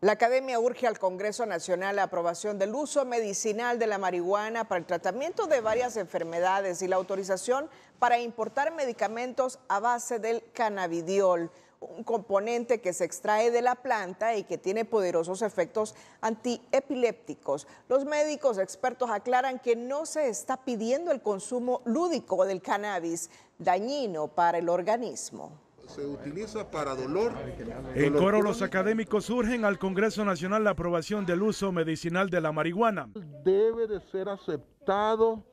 La Academia urge al Congreso Nacional la aprobación del uso medicinal de la marihuana para el tratamiento de varias enfermedades y la autorización para importar medicamentos a base del cannabidiol, un componente que se extrae de la planta y que tiene poderosos efectos antiepilépticos. Los médicos expertos aclaran que no se está pidiendo el consumo lúdico del cannabis, dañino para el organismo se utiliza para dolor. En coro, los académicos surgen al Congreso Nacional la aprobación del uso medicinal de la marihuana. Debe de ser aceptado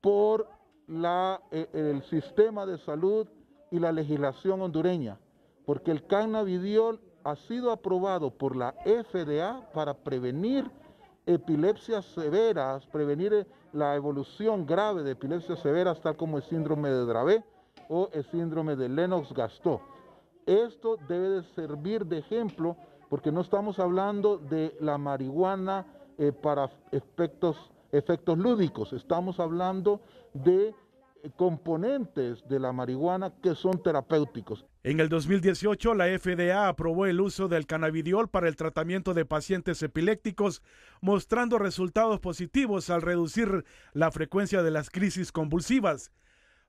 por eh, el sistema de salud y la legislación hondureña, porque el cannabidiol ha sido aprobado por la FDA para prevenir epilepsias severas, prevenir eh, la evolución grave de epilepsias severas, tal como el síndrome de Dravet o el síndrome de Lennox-Gastaut. Esto debe servir de ejemplo porque no estamos hablando de la marihuana eh, para efectos, efectos lúdicos, estamos hablando de eh, componentes de la marihuana que son terapéuticos. En el 2018, la FDA aprobó el uso del cannabidiol para el tratamiento de pacientes epilépticos, mostrando resultados positivos al reducir la frecuencia de las crisis convulsivas.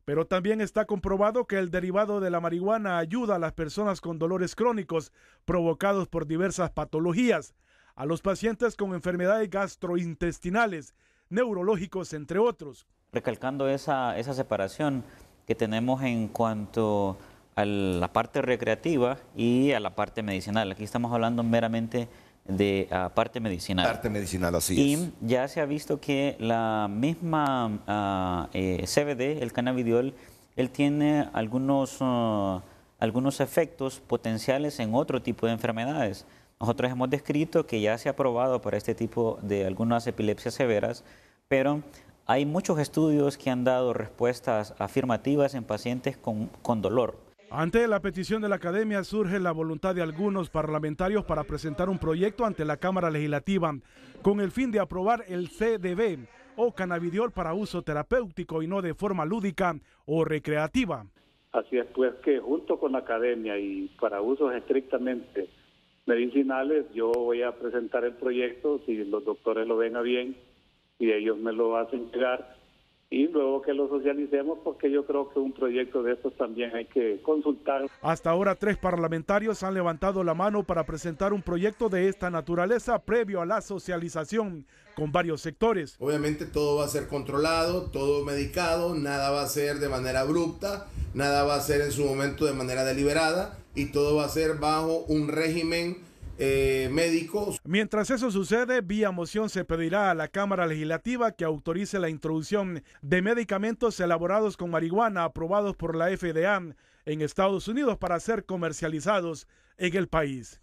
Pero también está comprobado que el derivado de la marihuana ayuda a las personas con dolores crónicos provocados por diversas patologías, a los pacientes con enfermedades gastrointestinales, neurológicos, entre otros. Recalcando esa, separación que tenemos en cuanto a la parte recreativa y a la parte medicinal. Aquí estamos hablando meramente de ah, parte medicinal. Parte medicinal, así y ya se ha visto que la misma ah, eh, CBD, el cannabidiol, él tiene algunos, ah, algunos efectos potenciales en otro tipo de enfermedades. Nosotros hemos descrito que ya se ha probado para este tipo de algunas epilepsias severas, pero hay muchos estudios que han dado respuestas afirmativas en pacientes con, con dolor. Ante la petición de la Academia surge la voluntad de algunos parlamentarios para presentar un proyecto ante la Cámara Legislativa con el fin de aprobar el CDB o cannabidiol para uso terapéutico y no de forma lúdica o recreativa. Así es, pues que junto con la Academia y para usos estrictamente medicinales, yo voy a presentar el proyecto si los doctores lo ven a bien y ellos me lo hacen llegar y luego que lo socialicemos porque yo creo que un proyecto de estos también hay que consultar. Hasta ahora tres parlamentarios han levantado la mano para presentar un proyecto de esta naturaleza previo a la socialización con varios sectores. Obviamente todo va a ser controlado, todo medicado, nada va a ser de manera abrupta, nada va a ser en su momento de manera deliberada y todo va a ser bajo un régimen eh, médicos. Mientras eso sucede, vía moción se pedirá a la Cámara Legislativa que autorice la introducción de medicamentos elaborados con marihuana aprobados por la FDA en Estados Unidos para ser comercializados en el país.